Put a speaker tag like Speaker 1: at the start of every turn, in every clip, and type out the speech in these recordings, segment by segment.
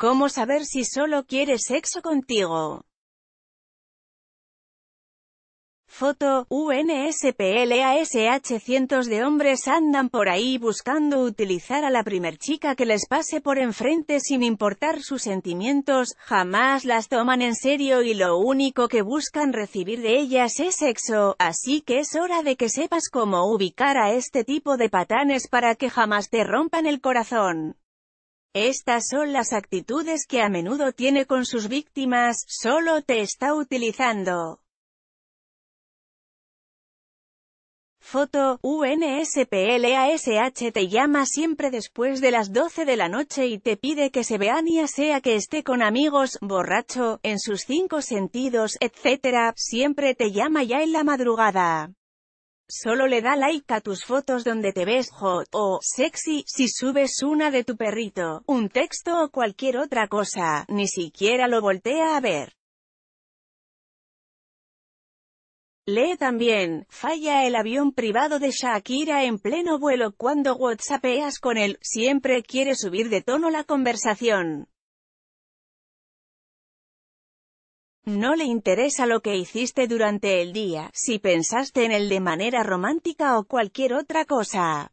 Speaker 1: ¿Cómo saber si solo quiere sexo contigo? Foto, UNSPLASH Cientos de hombres andan por ahí buscando utilizar a la primer chica que les pase por enfrente sin importar sus sentimientos, jamás las toman en serio y lo único que buscan recibir de ellas es sexo, así que es hora de que sepas cómo ubicar a este tipo de patanes para que jamás te rompan el corazón. Estas son las actitudes que a menudo tiene con sus víctimas, solo te está utilizando. Foto, UNSPLASH te llama siempre después de las 12 de la noche y te pide que se vean ya sea que esté con amigos, borracho, en sus cinco sentidos, etc. Siempre te llama ya en la madrugada. Solo le da like a tus fotos donde te ves hot o sexy, si subes una de tu perrito, un texto o cualquier otra cosa, ni siquiera lo voltea a ver. Lee también, falla el avión privado de Shakira en pleno vuelo cuando whatsappeas con él, siempre quiere subir de tono la conversación. No le interesa lo que hiciste durante el día, si pensaste en él de manera romántica o cualquier otra cosa.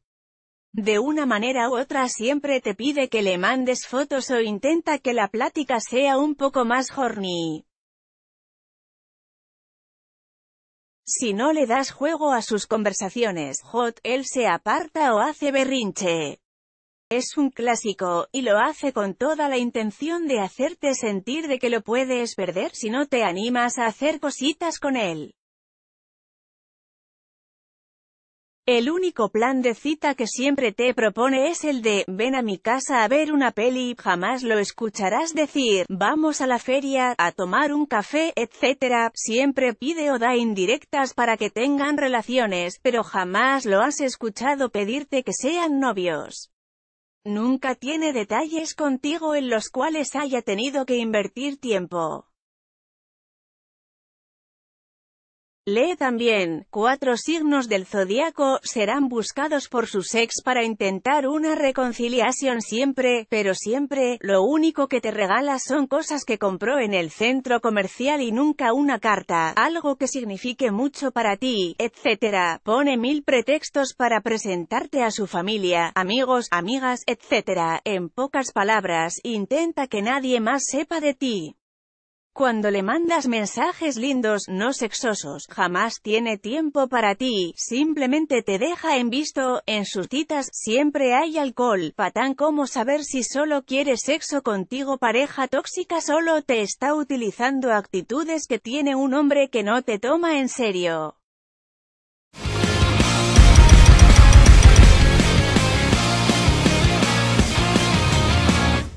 Speaker 1: De una manera u otra siempre te pide que le mandes fotos o intenta que la plática sea un poco más horny. Si no le das juego a sus conversaciones, Hot, él se aparta o hace berrinche. Es un clásico, y lo hace con toda la intención de hacerte sentir de que lo puedes perder si no te animas a hacer cositas con él. El único plan de cita que siempre te propone es el de, ven a mi casa a ver una peli, jamás lo escucharás decir, vamos a la feria, a tomar un café, etc. Siempre pide o da indirectas para que tengan relaciones, pero jamás lo has escuchado pedirte que sean novios. Nunca tiene detalles contigo en los cuales haya tenido que invertir tiempo. Lee también, cuatro signos del zodiaco serán buscados por su ex para intentar una reconciliación siempre, pero siempre, lo único que te regala son cosas que compró en el centro comercial y nunca una carta, algo que signifique mucho para ti, etc. Pone mil pretextos para presentarte a su familia, amigos, amigas, etc. En pocas palabras, intenta que nadie más sepa de ti. Cuando le mandas mensajes lindos, no sexosos, jamás tiene tiempo para ti, simplemente te deja en visto, en sus citas, siempre hay alcohol, patán como saber si solo quiere sexo contigo pareja tóxica solo te está utilizando actitudes que tiene un hombre que no te toma en serio.